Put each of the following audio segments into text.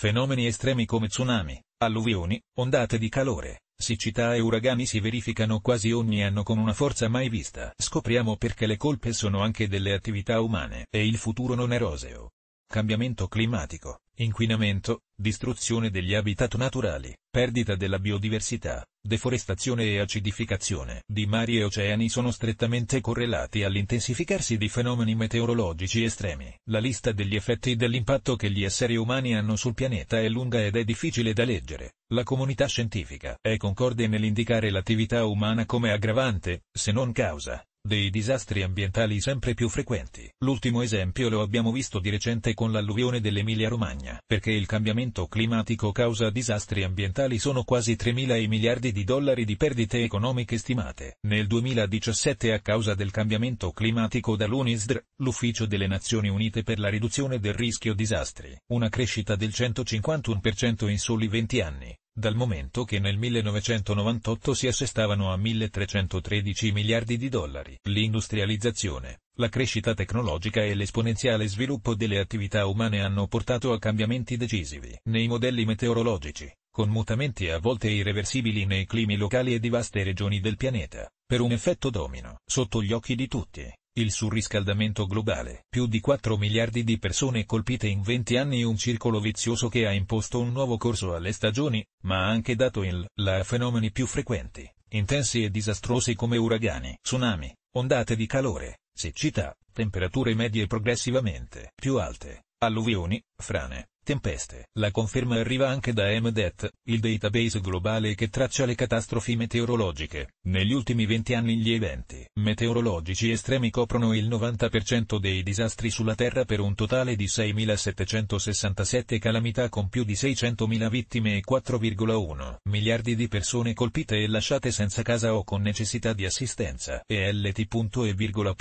Fenomeni estremi come tsunami, alluvioni, ondate di calore, siccità e uragani si verificano quasi ogni anno con una forza mai vista. Scopriamo perché le colpe sono anche delle attività umane e il futuro non è roseo. Cambiamento climatico, inquinamento, distruzione degli habitat naturali, perdita della biodiversità, deforestazione e acidificazione di mari e oceani sono strettamente correlati all'intensificarsi di fenomeni meteorologici estremi. La lista degli effetti dell'impatto che gli esseri umani hanno sul pianeta è lunga ed è difficile da leggere. La comunità scientifica è concorde nell'indicare l'attività umana come aggravante, se non causa, dei disastri ambientali sempre più frequenti. L'ultimo esempio lo abbiamo visto di recente con l'alluvione dell'Emilia-Romagna, perché il cambiamento climatico causa disastri ambientali sono quasi 3.000 mila miliardi di dollari di perdite economiche stimate. Nel 2017 a causa del cambiamento climatico dall'UNISDR, l'Ufficio delle Nazioni Unite per la riduzione del rischio disastri, una crescita del 151% in soli 20 anni, dal momento che nel 1998 si assestavano a 1.313 miliardi di dollari. L'industrializzazione, la crescita tecnologica e l'esponenziale sviluppo delle attività umane hanno portato a cambiamenti decisivi nei modelli meteorologici, con mutamenti a volte irreversibili nei climi locali e di vaste regioni del pianeta, per un effetto domino, sotto gli occhi di tutti il surriscaldamento globale. Più di 4 miliardi di persone colpite in 20 anni un circolo vizioso che ha imposto un nuovo corso alle stagioni, ma ha anche dato il la a fenomeni più frequenti, intensi e disastrosi come uragani, tsunami, ondate di calore, siccità, temperature medie progressivamente più alte, alluvioni, frane, tempeste. La conferma arriva anche da MDET, il database globale che traccia le catastrofi meteorologiche. Negli ultimi 20 anni gli eventi meteorologici estremi coprono il 90% dei disastri sulla Terra per un totale di 6.767 calamità con più di 600.000 vittime e 4,1 miliardi di persone colpite e lasciate senza casa o con necessità di assistenza. ELT.e.p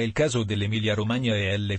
Il caso dell'Emilia Romagna e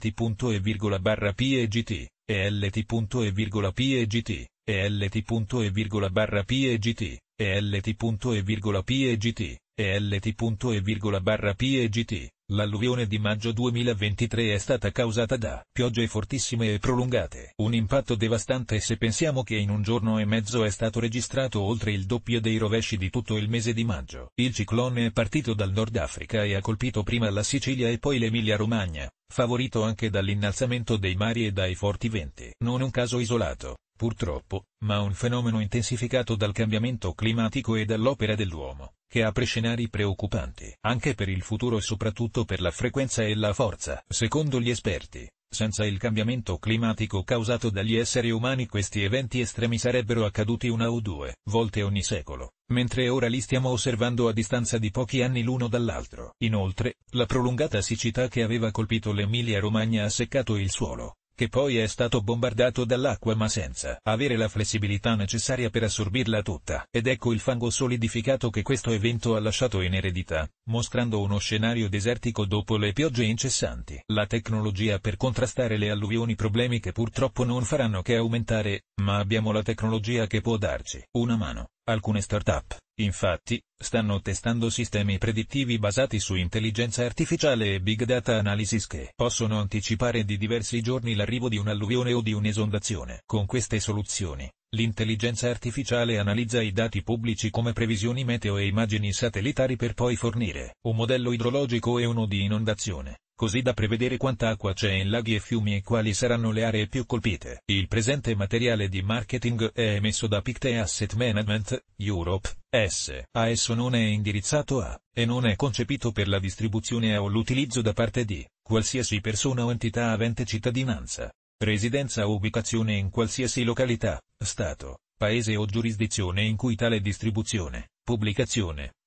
PEGT. ELT.E virgola PEGT, ELT.E virgola barra pgt, ELT.E virgola pgt, ELT.E virgola barra pgt. L'alluvione di maggio 2023 è stata causata da piogge fortissime e prolungate. Un impatto devastante se pensiamo che in un giorno e mezzo è stato registrato oltre il doppio dei rovesci di tutto il mese di maggio. Il ciclone è partito dal Nord Africa e ha colpito prima la Sicilia e poi l'Emilia Romagna, favorito anche dall'innalzamento dei mari e dai forti venti. Non un caso isolato, purtroppo, ma un fenomeno intensificato dal cambiamento climatico e dall'opera dell'uomo, che apre scenari preoccupanti, anche per il futuro e soprattutto per la frequenza e la forza. Secondo gli esperti, senza il cambiamento climatico causato dagli esseri umani questi eventi estremi sarebbero accaduti una o due volte ogni secolo, mentre ora li stiamo osservando a distanza di pochi anni l'uno dall'altro. Inoltre, la prolungata siccità che aveva colpito l'Emilia-Romagna ha seccato il suolo, che poi è stato bombardato dall'acqua ma senza avere la flessibilità necessaria per assorbirla tutta. Ed ecco il fango solidificato che questo evento ha lasciato in eredità, mostrando uno scenario desertico dopo le piogge incessanti. La tecnologia per contrastare le alluvioni problemi che purtroppo non faranno che aumentare, ma abbiamo la tecnologia che può darci una mano. Alcune start-up, infatti, stanno testando sistemi predittivi basati su intelligenza artificiale e big data analysis che possono anticipare di diversi giorni l'arrivo di un'alluvione o di un'esondazione. Con queste soluzioni, l'intelligenza artificiale analizza i dati pubblici come previsioni meteo e immagini satellitari per poi fornire un modello idrologico e uno di inondazione così da prevedere quanta acqua c'è in laghi e fiumi e quali saranno le aree più colpite. Il presente materiale di marketing è emesso da Pictet Asset Management, Europe, S. A esso non è indirizzato a, e non è concepito per la distribuzione o l'utilizzo da parte di, qualsiasi persona o entità avente cittadinanza, residenza o ubicazione in qualsiasi località, stato, paese o giurisdizione in cui tale distribuzione, pubblicazione,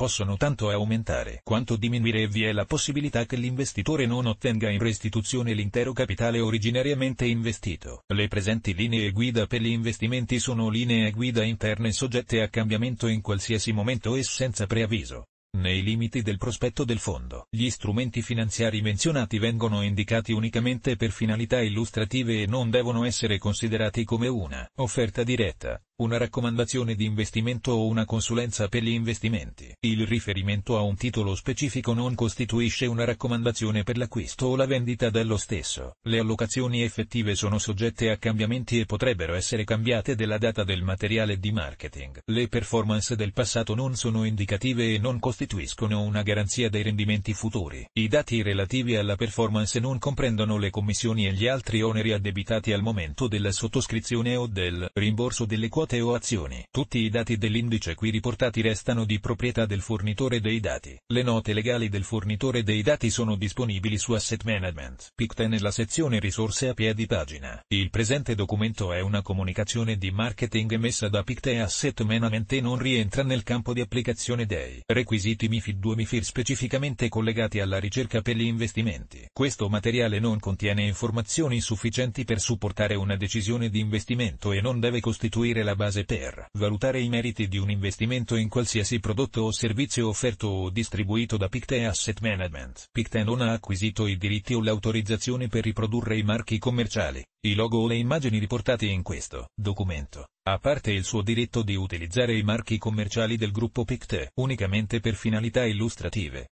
possono tanto aumentare quanto diminuire e vi è la possibilità che l'investitore non ottenga in restituzione l'intero capitale originariamente investito. Le presenti linee guida per gli investimenti sono linee guida interne soggette a cambiamento in qualsiasi momento e senza preavviso nei limiti del prospetto del fondo. Gli strumenti finanziari menzionati vengono indicati unicamente per finalità illustrative e non devono essere considerati come una offerta diretta, una raccomandazione di investimento o una consulenza per gli investimenti. Il riferimento a un titolo specifico non costituisce una raccomandazione per l'acquisto o la vendita dello stesso. Le allocazioni effettive sono soggette a cambiamenti e potrebbero essere cambiate della data del materiale di marketing. Le performance del passato non sono indicative e non costituiscono costituiscono una garanzia dei rendimenti futuri. I dati relativi alla performance non comprendono le commissioni e gli altri oneri addebitati al momento della sottoscrizione o del rimborso delle quote o azioni. Tutti i dati dell'indice qui riportati restano di proprietà del fornitore dei dati. Le note legali del fornitore dei dati sono disponibili su Asset Management. PICTE nella sezione risorse a piedi pagina. Il presente documento è una comunicazione di marketing emessa da PICTE Asset Management e non rientra nel campo di applicazione dei requisiti siti MIFID 2 MIFIR specificamente collegati alla ricerca per gli investimenti. Questo materiale non contiene informazioni sufficienti per supportare una decisione di investimento e non deve costituire la base per valutare i meriti di un investimento in qualsiasi prodotto o servizio offerto o distribuito da Picte Asset Management. Picte non ha acquisito i diritti o l'autorizzazione per riprodurre i marchi commerciali, i logo o le immagini riportate in questo documento a parte il suo diritto di utilizzare i marchi commerciali del gruppo Pictet unicamente per finalità illustrative.